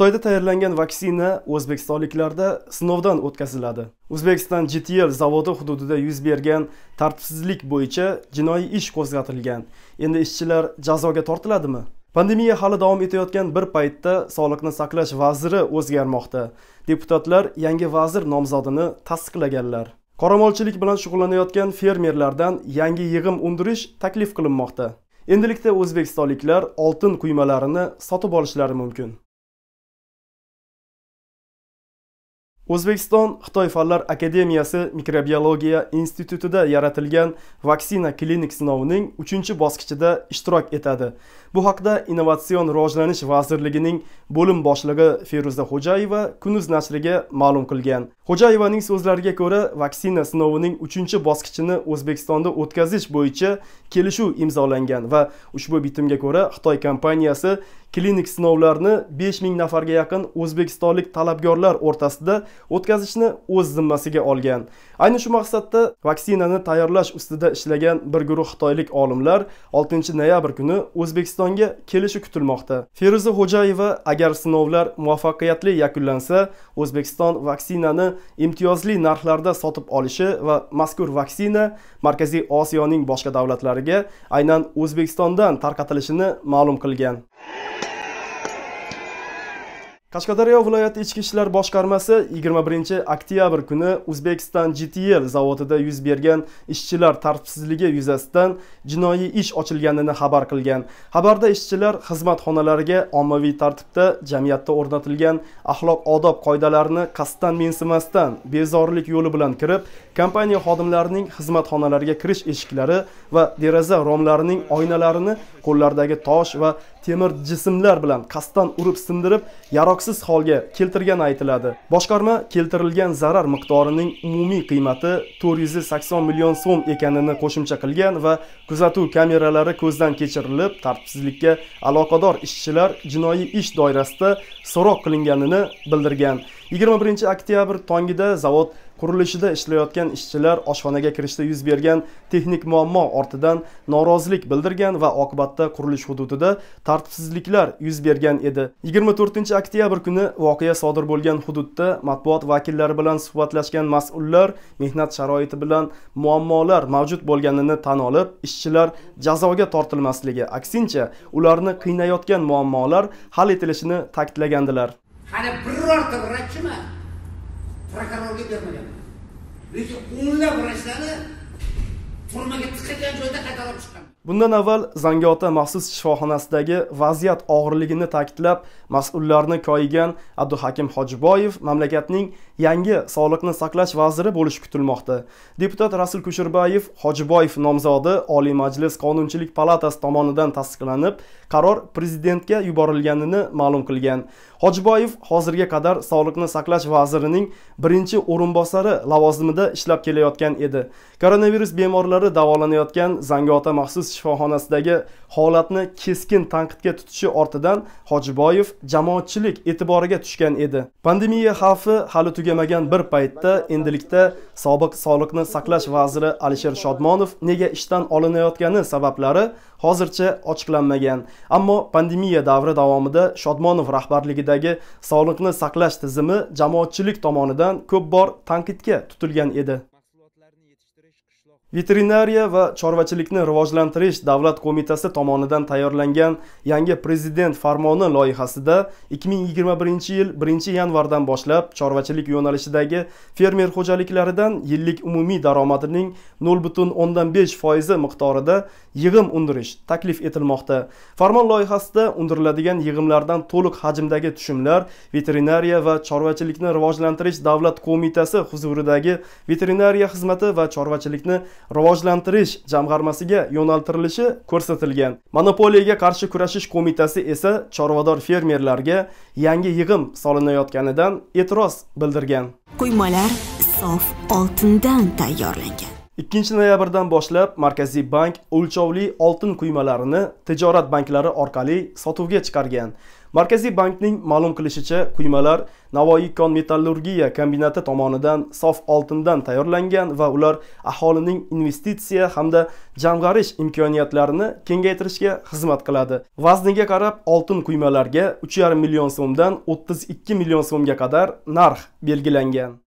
xitoyda tayyorlangan vaksina o'zbekistonliklarda sinovdan o'tkaziladi o'zbekiston gtl zavodi hududida yuz bergan tartibsizlik bo'yicha jinoiy ish qo'zg'atilgan endi ishchilar jazoga tortiladimi pandemiya hali davom etayotgan bir paytda sog'liqni saqlash vaziri o'zgarmoqda deputatlar yangi vazir nomzodini tasdiqlaganlar qoramolchilik bilan shug'ullanayotgan fermerlardan yangi yig'im undirish taklif qilinmoqda endilikda o'zbekistonliklar oltin quymalarini sotib olishlari mumkin O'zbekiston Xitoy fanlar akademiyasi mikrobiologiya institutida yaratilgan vaksina klinik sinovining 3-bosqichida ishtirok etadi. Bu haqda Innovatsion rivojlanish vazirligining bo'lim boshlig'i Feruza Xo'jayeva Kunuz nashriga ma'lum qilgan. Xo'jayevaning so'zlariga ko'ra, vaksina sinovining 3-bosqichini O'zbekistonda o'tkazish bo'yicha kelishuv imzolangan va ushbu bitimga ko'ra Xitoy kompaniyasi klinik sinovlarni 5000 nafarga yaqin o'zbekistonlik talabgorlar o'rtasida o'tkazishni o'z zimmasiga olgan ayni shu maqsadda vaksinani tayyorlash ustida ishlagan bir guruh xitoylik olimlar 6 noyabr kuni o'zbekistonga kelishi kutilmoqda feruza xo'jayeva agar sinovlar muvaffaqiyatli yakunlansa o'zbekiston vaksinani imtiyozli narxlarda sotib olishi va mazkur vaksina markaziy osiyoning boshqa davlatlariga aynan o'zbekistondan tarqatilishini ma'lum qilgan Qashqadaryo viloyati ichki ishlar boshqarmasi 21 oktyabr kuni O'zbekiston GTL zavodida yuz bergan ishchilar tartibsizligi yuzasidan jinoiy ish ochilganini xabar qilgan. Xabarda ishchilar xizmat xonalariga ommaviy tartibda jamiyatda o'rnatilgan axloq-odob qoidalarini qasddan mensimasdan bezorlik yo'li bilan kirib, kompaniya xodimlarining xizmat xonalariga kirish eshiklari va deraza romlarining oynalarini qo'llaridagi tosh va temir jismlar bilan qasddan urib sindirib yaroqsiz holga keltirgani aytiladi boshqarma keltirilgan zarar miqdorining umumiy qiymati 480 million so'm ekanini qo'shimcha qilgan va kuzatuv kameralari ko'zdan kechirilib tartibsizlikka aloqador ishchilar jinoiy ish doirasida so'roq qilinganini bildirgan 21 oktyabr tongida zavod qurilishida ishlayotgan ishchilar oshxonaga kirishda yuz bergan texnik muammo ortidan norozilik bildirgan va oqibatda qurilish hududida tartibsizliklar yuz bergan edi 24 oktyabr kuni voqea sodir bo'lgan hududda matbuot vakillari bilan suhbatlashgan mas'ullar mehnat sharoiti bilan muammolar mavjud bo'lganini tan olib ishchilar jazoga tortilmasligi aksincha ularni qiynayotgan muammolar hal etilishini ta'kidlagandilar hali birorta vrachmi prokurorga bermagan lekin o'nlab vrachlarni formaga tiqilgan joyda bundan avval zangiota maxsus shifoxonasidagi vaziyat og'irligini ta'kidlab mas'ullarni koyigan abduhakim hojiboyev mamlakatning yangi sog'liqni saqlash vaziri bo'lishi kutilmoqda deputat rasul kusherbayev hojiboyev nomzodi oliy majlis qonunchilik palatasi tomonidan tasdiqlanib qaror prezidentga yuborilganini ma'lum qilgan hojiboyev hozirga qadar sog'liqni saqlash vazirining birinchi o'rinbosari lavozimida ishlab kelayotgan edi koronavirus bemorlari davolanayotgan zangiota olmaota maxsus shifoxonasidagi holatni keskin tanqidga tutishi ortidan hojiboyev jamoatchilik e'tiboriga tushgan edi pandemiya xavfi hali tugamagan bir paytda endilikda sobiq sog'liqni saqlash vaziri alisher shodmonov nega ishdan olinayotgani sabablari hozircha ochiqlanmagan ammo pandemiya davri davomida shodmonov rahbarligidagi sog'liqni saqlash tizimi jamoatchilik tomonidan ko'p bor tanqidga tutilgan edi veterinariya va chorvachilikni rivojlantirish davlat qo'mitasi tomonidan tayyorlangan yangi prezident farmoni loyihasida 2021 yil 1 yanvardan boshlab chorvachilik yo'nalishidagi fermer xo'jaliklaridan yillik umumiy daromadining 0,5 foizi miqdorida yig'im undirish taklif etilmoqda farmon loyihasida undiriladigan yig'imlardan to'liq hajmdagi tushumlar veterinariya va chorvachilikni rivojlantirish davlat qo'mitasi huzuridagi veterinariya xizmati va chorvachilikni rivojlantirish jamg'armasiga yo'naltirilishi ko'rsatilgan monopoliyaga qarshi kurashish qo'mitasi esa chorvador fermerlarga yangi yig'im solinayotganidan e'tiroz bildirgan quymalar sof oltindan tayyorlangan ikkinchi noyabrdan boshlab markaziy bank o'lchovli oltin quymalarini tijorat banklari orqali sotuvga chiqargan Markaziy bankning ma'lum qilishicha, quymalar Navoiy kon metallurgiya kombinati tomonidan sof oltindan tayyorlangan va ular aholining investitsiya hamda jamg'arish imkoniyatlarini kengaytirishga xizmat qiladi. Vazniga qarab oltin quymalarga 3,5 million so'mdan 32 million so'mga qadar narx belgilangan.